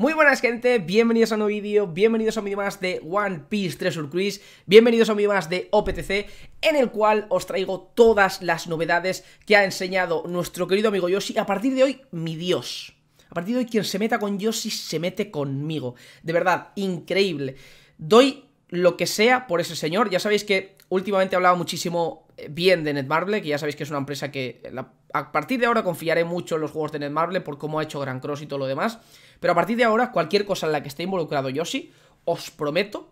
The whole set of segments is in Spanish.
Muy buenas gente, bienvenidos a un nuevo vídeo, bienvenidos a mi vídeo más de One Piece Treasure Cruise, bienvenidos a un vídeo más de OPTC, en el cual os traigo todas las novedades que ha enseñado nuestro querido amigo Yoshi, a partir de hoy, mi dios. A partir de hoy, quien se meta con Yoshi se mete conmigo. De verdad, increíble. Doy lo que sea por ese señor. Ya sabéis que últimamente he hablado muchísimo bien de Netmarble, que ya sabéis que es una empresa que a partir de ahora confiaré mucho en los juegos de Netmarble por cómo ha hecho Gran Cross y todo lo demás. Pero a partir de ahora, cualquier cosa en la que esté involucrado Yoshi, os prometo,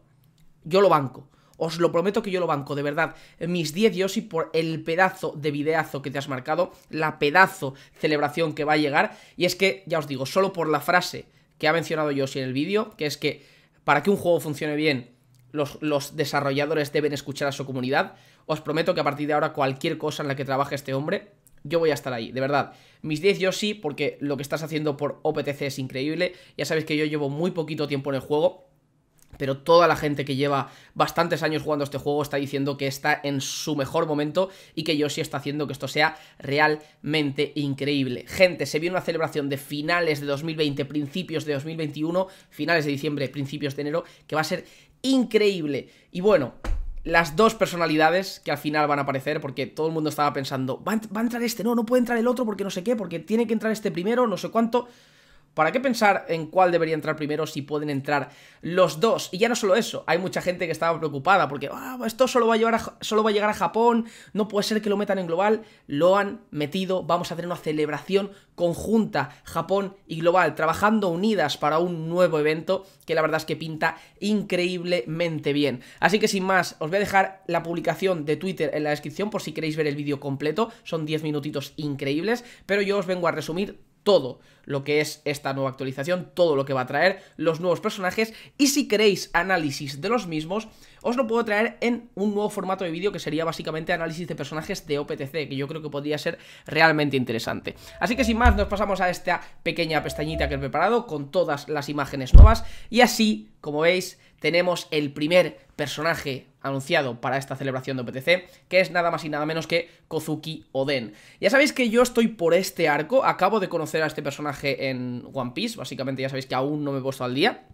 yo lo banco. Os lo prometo que yo lo banco, de verdad. Mis 10 Yoshi por el pedazo de videazo que te has marcado, la pedazo celebración que va a llegar. Y es que, ya os digo, solo por la frase que ha mencionado Yoshi en el vídeo, que es que para que un juego funcione bien, los, los desarrolladores deben escuchar a su comunidad. Os prometo que a partir de ahora cualquier cosa en la que trabaje este hombre, yo voy a estar ahí, de verdad. Mis 10 yo sí, porque lo que estás haciendo por OPTC es increíble. Ya sabéis que yo llevo muy poquito tiempo en el juego, pero toda la gente que lleva bastantes años jugando este juego está diciendo que está en su mejor momento y que Yoshi está haciendo que esto sea realmente increíble. Gente, se viene una celebración de finales de 2020, principios de 2021, finales de diciembre, principios de enero, que va a ser increíble. Y bueno, las dos personalidades que al final van a aparecer, porque todo el mundo estaba pensando, va a, entrar este, no, no puede entrar el otro porque no sé qué, porque tiene que entrar este primero, no sé cuánto. ¿Para qué pensar en cuál debería entrar primero si pueden entrar los dos? Y ya no solo eso, hay mucha gente que estaba preocupada porque ah, esto solo va, a solo va a llegar a Japón, no puede ser que lo metan en global, lo han metido, vamos a tener una celebración conjunta Japón y global, trabajando unidas para un nuevo evento que la verdad es que pinta increíblemente bien. Así que sin más, os voy a dejar la publicación de Twitter en la descripción por si queréis ver el vídeo completo, son 10 minutitos increíbles, pero yo os vengo a resumir todo lo que es esta nueva actualización, todo lo que va a traer, los nuevos personajes y si queréis análisis de los mismos, os lo puedo traer en un nuevo formato de vídeo que sería básicamente análisis de personajes de OPTC, que yo creo que podría ser realmente interesante. Así que sin más, nos pasamos a esta pequeña pestañita que he preparado con todas las imágenes nuevas y así, como veis, tenemos el primer personaje anunciado para esta celebración de OPTC, que es nada más y nada menos que Kozuki Oden. Ya sabéis que yo estoy por este arco, acabo de conocer a este personaje en One Piece, básicamente ya sabéis que aún no me he puesto al día,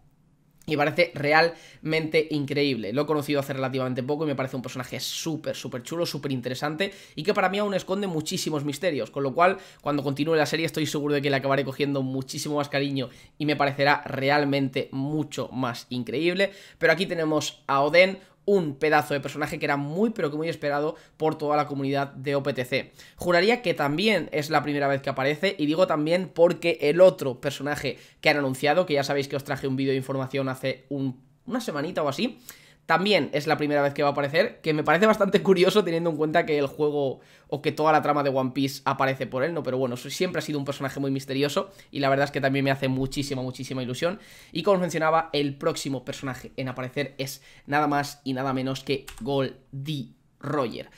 y parece realmente increíble. Lo he conocido hace relativamente poco y me parece un personaje súper, súper chulo, súper interesante y que para mí aún esconde muchísimos misterios. Con lo cual, cuando continúe la serie estoy seguro de que le acabaré cogiendo muchísimo más cariño y me parecerá realmente mucho más increíble. Pero aquí tenemos a Oden, un pedazo de personaje que era muy pero que muy esperado por toda la comunidad de OPTC. Juraría que también es la primera vez que aparece y digo también porque el otro personaje que han anunciado, que ya sabéis que os traje un vídeo de información hace una semanita o así, también es la primera vez que va a aparecer, que me parece bastante curioso teniendo en cuenta que el juego o que toda la trama de One Piece aparece por él, ¿no? Pero bueno, siempre ha sido un personaje muy misterioso y la verdad es que también me hace muchísima, muchísima ilusión. Y como os mencionaba, el próximo personaje en aparecer es nada más y nada menos que Goldie Roger.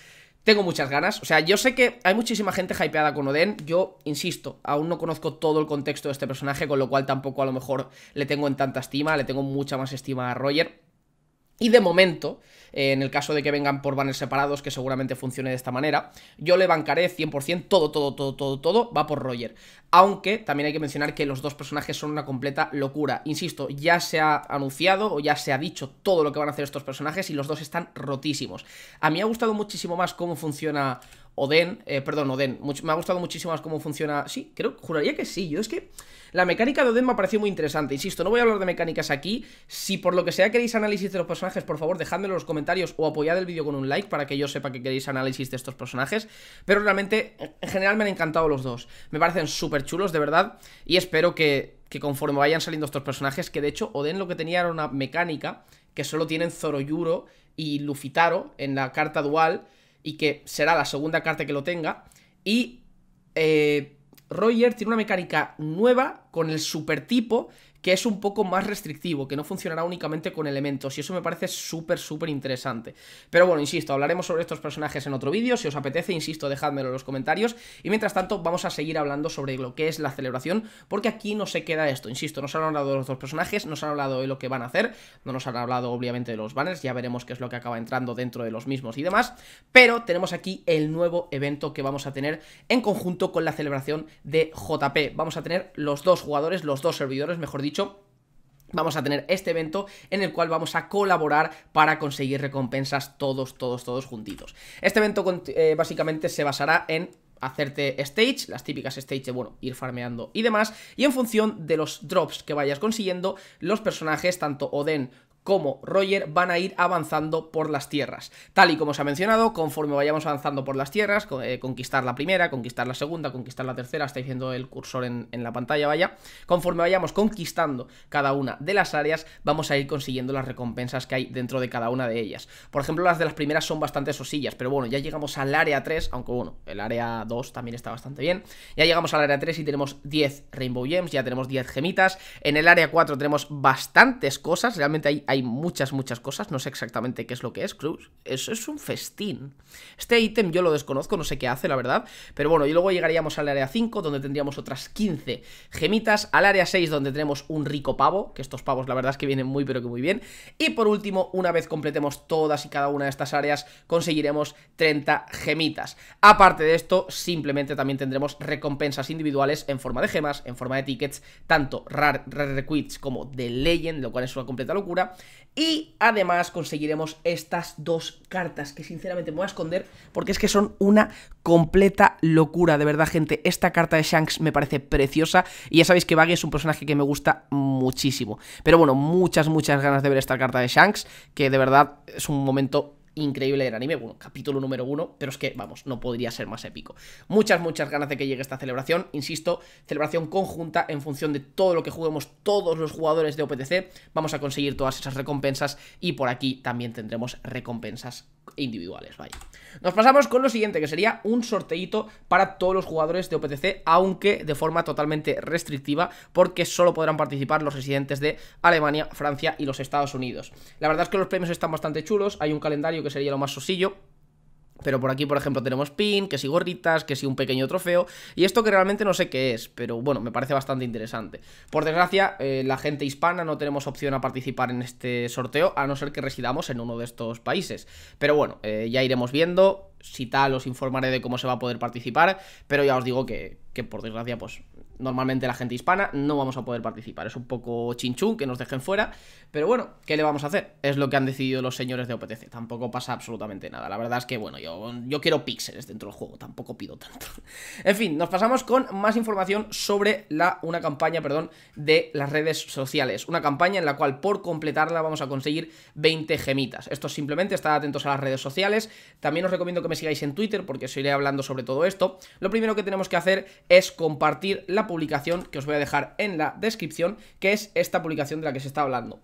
Tengo muchas ganas, o sea, yo sé que hay muchísima gente hypeada con Oden, yo insisto, aún no conozco todo el contexto de este personaje, con lo cual tampoco a lo mejor le tengo en tanta estima, le tengo mucha más estima a Roger, y de momento, eh, en el caso de que vengan por banners separados, que seguramente funcione de esta manera, yo le bancaré 100%, todo, todo, todo, todo, todo, va por Roger aunque también hay que mencionar que los dos personajes son una completa locura. Insisto, ya se ha anunciado o ya se ha dicho todo lo que van a hacer estos personajes y los dos están rotísimos. A mí me ha gustado muchísimo más cómo funciona Oden, eh, perdón, Oden, me ha gustado muchísimo más cómo funciona, sí, creo, juraría que sí, yo es que la mecánica de Oden me ha parecido muy interesante, insisto, no voy a hablar de mecánicas aquí, si por lo que sea queréis análisis de los personajes, por favor, dejadme en los comentarios o apoyad el vídeo con un like para que yo sepa que queréis análisis de estos personajes, pero realmente, en general me han encantado los dos, me parecen súper chulos, de verdad. Y espero que, conforme vayan saliendo estos personajes, que de hecho Oden lo que tenía era una mecánica que solo tienen Zoroyuro y Lufitaro en la carta dual y que será la segunda carta que lo tenga. Y eh, Roger tiene una mecánica nueva con el super tipo que es un poco más restrictivo, que no funcionará únicamente con elementos, y eso me parece súper, súper interesante. Pero bueno, insisto, hablaremos sobre estos personajes en otro vídeo, si os apetece, insisto, dejádmelo en los comentarios, y mientras tanto vamos a seguir hablando sobre lo que es la celebración, porque aquí no se queda esto, insisto, nos han hablado de los dos personajes, nos han hablado de lo que van a hacer, no nos han hablado obviamente de los banners, ya veremos qué es lo que acaba entrando dentro de los mismos y demás, pero tenemos aquí el nuevo evento que vamos a tener en conjunto con la celebración de JP, vamos a tener los dos jugadores, los dos servidores, mejor dicho, vamos a tener este evento en el cual vamos a colaborar para conseguir recompensas todos, todos, todos juntitos. Este evento eh, básicamente se basará en hacerte stage, las típicas stage bueno, ir farmeando y demás, y en función de los drops que vayas consiguiendo, los personajes, tanto Oden como Roger van a ir avanzando por las tierras. Tal y como se ha mencionado, conforme vayamos avanzando por las tierras, eh, conquistar la primera, conquistar la segunda, conquistar la tercera, está diciendo el cursor en, la pantalla, vaya, conforme vayamos conquistando cada una de las áreas, vamos a ir consiguiendo las recompensas que hay dentro de cada una de ellas. Por ejemplo, las de las primeras son bastante sosillas, pero bueno, ya llegamos al área 3, aunque bueno, el área 2 también está bastante bien. Ya llegamos al área 3 y tenemos 10 Rainbow Gems, ya tenemos 10 gemitas. En el área 4 tenemos bastantes cosas, realmente hay hay muchas, muchas cosas, no sé exactamente qué es lo que es, Cruz. Eso es un festín. Este ítem yo lo desconozco, no sé qué hace, la verdad. Pero bueno, y luego llegaríamos al área 5, donde tendríamos otras 15 gemitas. Al área 6, donde tenemos un rico pavo, que estos pavos la verdad es que vienen muy, pero que muy bien. Y por último, una vez completemos todas y cada una de estas áreas, conseguiremos 30 gemitas. Aparte de esto, simplemente también tendremos recompensas individuales en forma de gemas, en forma de tickets, tanto rare, requits como de legend, lo cual es una completa locura. Y además conseguiremos estas dos cartas que sinceramente me voy a esconder porque es que son una completa locura. De verdad, gente, esta carta de Shanks me parece preciosa y ya sabéis que Baggy es un personaje que me gusta muchísimo. Pero bueno, muchas, muchas ganas de ver esta carta de Shanks, que de verdad es un momento increíble del anime. Bueno, capítulo número uno, pero es que, vamos, no podría ser más épico. Muchas, muchas ganas de que llegue esta celebración. Insisto, celebración conjunta en función de todo lo que juguemos todos los jugadores de OPTC. Vamos a conseguir todas esas recompensas y por aquí también tendremos recompensas individuales, vaya. Nos pasamos con lo siguiente, que sería un sorteito para todos los jugadores de OPTC, aunque de forma totalmente restrictiva, porque solo podrán participar los residentes de Alemania, Francia y los Estados Unidos. La verdad es que los premios están bastante chulos, hay un calendario que sería lo más sosillo, pero por aquí, por ejemplo, tenemos pin, que si gorritas, que si un pequeño trofeo. Y esto que realmente no sé qué es, pero bueno, me parece bastante interesante. Por desgracia, eh, la gente hispana no tenemos opción a participar en este sorteo, a no ser que residamos en uno de estos países. Pero bueno, eh, ya iremos viendo. Si tal, os informaré de cómo se va a poder participar. Pero ya os digo que, que por desgracia, pues normalmente la gente hispana, no vamos a poder participar. Es un poco chinchún que nos dejen fuera, pero bueno, ¿qué le vamos a hacer? Es lo que han decidido los señores de OPTC, tampoco pasa absolutamente nada. La verdad es que, bueno, yo, yo quiero píxeles dentro del juego, tampoco pido tanto. En fin, nos pasamos con más información sobre la, una campaña, perdón, de las redes sociales. Una campaña en la cual por completarla vamos a conseguir 20 gemitas. Esto simplemente, estad atentos a las redes sociales. También os recomiendo que me sigáis en Twitter porque os iré hablando sobre todo esto. Lo primero que tenemos que hacer es compartir la publicación que os voy a dejar en la descripción, que es esta publicación de la que se está hablando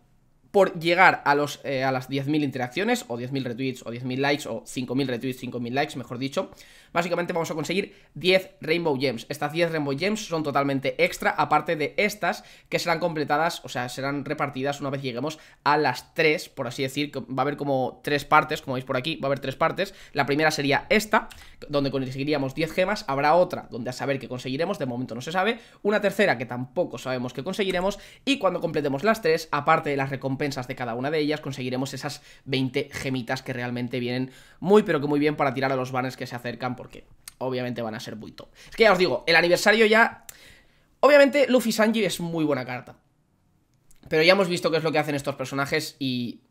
por llegar a, los, eh, a las 10.000 interacciones, o 10.000 retweets, o 10.000 likes, o 5.000 retweets, 5.000 likes, mejor dicho, básicamente vamos a conseguir 10 Rainbow Gems. Estas 10 Rainbow Gems son totalmente extra, aparte de estas que serán completadas, o sea, serán repartidas una vez lleguemos a las 3, por así decir, que va a haber como 3 partes, como veis por aquí, va a haber 3 partes. La primera sería esta, donde conseguiríamos 10 gemas, habrá otra donde a saber qué conseguiremos, de momento no se sabe, una tercera que tampoco sabemos qué conseguiremos, y cuando completemos las 3, aparte de las recompensas, de cada una de ellas conseguiremos esas 20 gemitas que realmente vienen muy pero que muy bien para tirar a los banners que se acercan porque obviamente van a ser muy Es que ya os digo, el aniversario ya... Obviamente Luffy Sanji es muy buena carta. Pero ya hemos visto qué es lo que hacen estos personajes y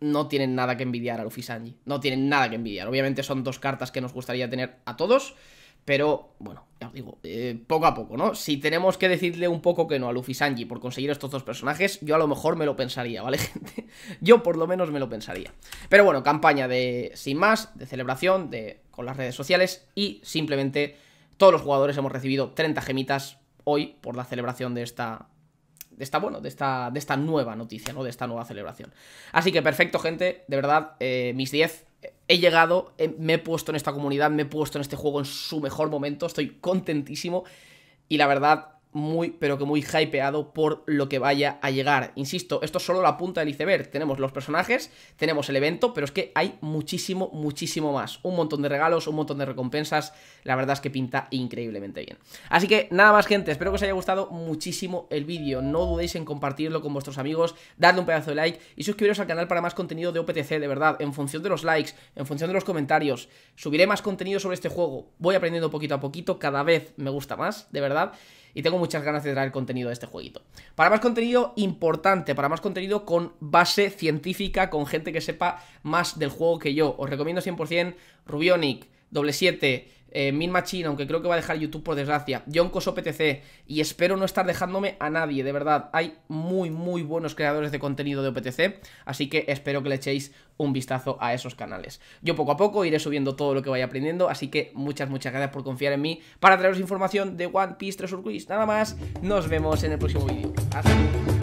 no tienen nada que envidiar a Luffy Sanji. No tienen nada que envidiar. Obviamente son dos cartas que nos gustaría tener a todos. Pero, bueno, ya os digo, eh, poco a poco, ¿no? Si tenemos que decirle un poco que no a Luffy Sanji por conseguir estos dos personajes, yo a lo mejor me lo pensaría, ¿vale, gente? yo por lo menos me lo pensaría. Pero bueno, campaña de sin más, de celebración, con las redes sociales y simplemente todos los jugadores hemos recibido 30 gemitas hoy por la celebración de esta de esta, bueno, de esta, de esta nueva noticia, ¿no? De esta nueva celebración. Así que perfecto, gente. De verdad, eh, mis 10 he llegado, eh, me he puesto en esta comunidad, me he puesto en este juego en su mejor momento, estoy contentísimo y la verdad muy, pero que muy hypeado por lo que vaya a llegar. Insisto, esto es solo la punta del iceberg. Tenemos los personajes, tenemos el evento, pero es que hay muchísimo, muchísimo más. Un montón de regalos, un montón de recompensas. La verdad es que pinta increíblemente bien. Así que nada más, gente. Espero que os haya gustado muchísimo el vídeo. No dudéis en compartirlo con vuestros amigos, darle un pedazo de like y suscribiros al canal para más contenido de OPTC, de verdad. En función de los likes, en función de los comentarios, subiré más contenido sobre este juego. Voy aprendiendo poquito a poquito, cada vez me gusta más, de verdad y tengo muchas ganas de traer contenido de este jueguito. Para más contenido importante, para más contenido con base científica, con gente que sepa más del juego que yo, os recomiendo 100% Rubionic, Doble 7, eh, Min Machine, aunque creo que va a dejar YouTube por desgracia, Coso PTC, y espero no estar dejándome a nadie, de verdad, hay muy muy buenos creadores de contenido de OPTC, así que espero que le echéis un vistazo a esos canales. Yo poco a poco iré subiendo todo lo que vaya aprendiendo, así que muchas muchas gracias por confiar en mí para traeros información de One Piece Treasure Quiz, nada más, nos vemos en el próximo vídeo. Hasta luego.